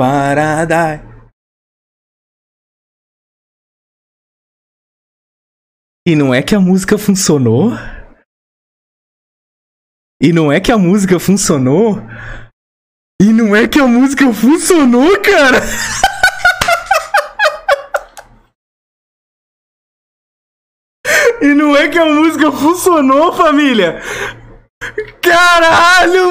Paradise. E não é que a música funcionou? E não é que a música funcionou? E não é que a música funcionou, cara? E não é que a música funcionou, família? Caralho,